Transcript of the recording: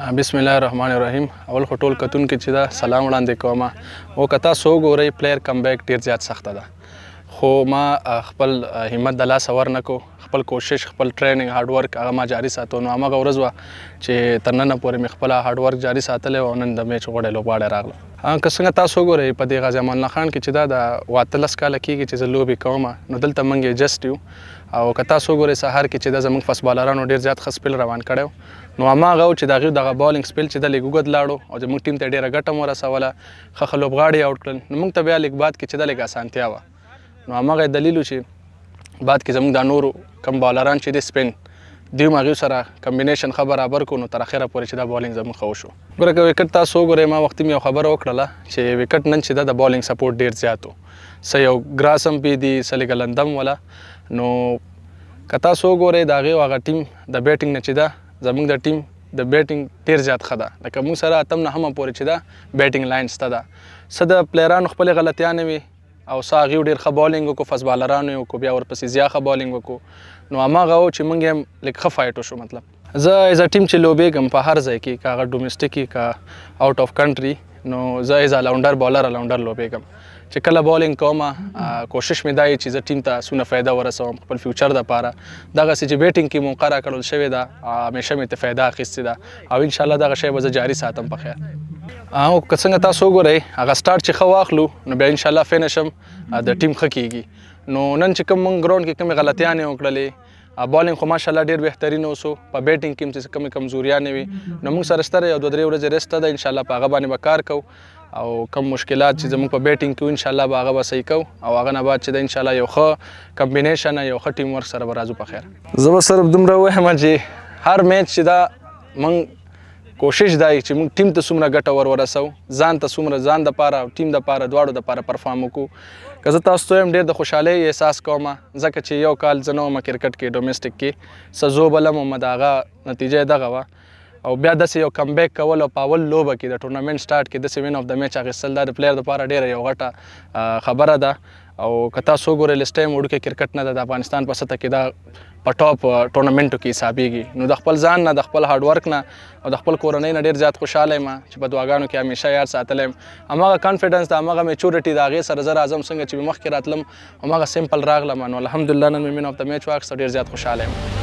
بسم الله الرحمن الرحیم اول خو ټول کتون کې چې دا سلام وړاندې کوم او کتا سو ګوري پلیئر کم بیک ډیر زیات سخت ده خو ما خپل همت د لاس ور نکو خپل کوشش خپل ټریننګ هارد ورک هغه ما جاري ساتو نو هغه ورځ وا چې تر نن پورې مې خپل هارد ورک جاري ساتل او نن د میچ غوړې لوباړه راغله که څنګه تاسو ګورئ په دې غازی امان الله خان کې چې دا د واتلس کال کېږي چې زه لوبې کوم نو دلته منګې جست یو او که تاسو ګورئ سهار کې چې دا زمونږ فسبالرانو ډیر زیات خسپل روان کړو نو هماغه چې دغه دغه بالینګ سپیل چې د لګوګد لاړو او زمونږ ټیم ته ډیره ګټه مو رسوله خه خلوبغاړي اوټ کړل نو موږ ته بیا لیک بعد کې چې د لګ اسانتیا و نو هغه دلیل چې بعد کې زموږ د نورو کم بالران چې د سپین دیو مغیو سره کمبینیشن خبر برابر کو نو تر اخره پورې چې دا بولینګ زموږ خو شو ګوره که وکټ تاسو ګوره ما وخت می خبر وکړله چې وکټ نن چې دا د بولینګ سپورټ ډیر زیاتو سې یو ګراسم پی دی سلیګلندم ولا نو کتا سو ګوره دا غي واغه ټیم د بیټینګ نه چې دا زموږ د ټیم د بیټینګ ډیر زیات خدا لکه موږ سره اتم نه هم پورې چې دا بیټینګ لاین ستدا سده پلیران خپل غلطیاں نه وي او ساغي ډیر خبالینګ کو فاس بالرانو کو بیا ورپسې زیا خبالینګ کو نو اماغه او چې مونږ هم لیک خفایټو شو مطلب زه ایز ا ټیم چې لوبېګم په هر ځای کې کاغه ډومېسټیکي کا آوټ اف کنټري نو زه ایز ا لاونډر بالر لاونډر لوبېګم چې کله بولینګ کوم کوشش می دای چې زه ټیم ته سونه फायदा ورسوم خپل فیوچر د پاره دغه چې بیټینګ کې مونږ قرار کړل شوی دا همیشه می ته फायदा اخیستې ده او ان شاء الله دغه شی به زه جاری ساتم په خیر او که څنګه تاسو وګورئ هغه سٹارټ چې خو واخلو نو بیا ان شاء الله فینش هم د ټیم خکېږي نو نن چې کوم ګراوند کې کوم غلطیاں وکړلې بالینګ خو ماشاءالله ډیر بهترین اوسو په بیټینګ کې چې کوم کمزوریاں وي نو موږ سره ستره یو دوه درې ورځې رسته ده ان شاء الله په هغه باندې وکړ کو او کم مشکلات چې موږ په بیټینګ کې ان شاء الله به هغه به صحیح کو او هغه نه بعد چې د ان شاء الله یو ښه کمبینیشن یو ښه ټیم ورک سره به راځو په خیر زه به صرف دومره وایم چې هر میچ چې دا موږ کوشش دا چې موږ ټیم ته څومره ګټه ور ورسو ځان ته څومره ځان د پاره ټیم د پاره دواړو د پاره پرفارم وکړو که زه تاسو ته هم ډېر د خوشحالۍ احساس کوم ځکه چې یو کال زه نه وم کرکټ کې ډومېسټک کې سزو بلم وم د هغه نتیجه دغه وه او بیا داسې یو کمبیک کول او په اول لوبه کې د ټورنمنت سټارټ کې داسې وین آف د میچ اخیستل دا د پلیر دپاره ډېره یو غټه خبره ده او کتا سو ګوره لسټایم وړوکی کرکټ نه د افغانستان په سطح کې دا په ټاپ ټورنمنټو کې حسابيږي نو د خپل ځان نه د خپل هارد ورک نه او د خپل کورنۍ نه ډیر زیات خوشاله یم چې په دواګانو کې همیشه یار ساتلم هماغه کانفیډنس د هماغه میچورټي د هغه سره زر اعظم څنګه چې مخکې راتلم هماغه سیمپل راغلم نو الحمدلله نن مې من اف د میچ واکس ډیر زیات خوشاله یم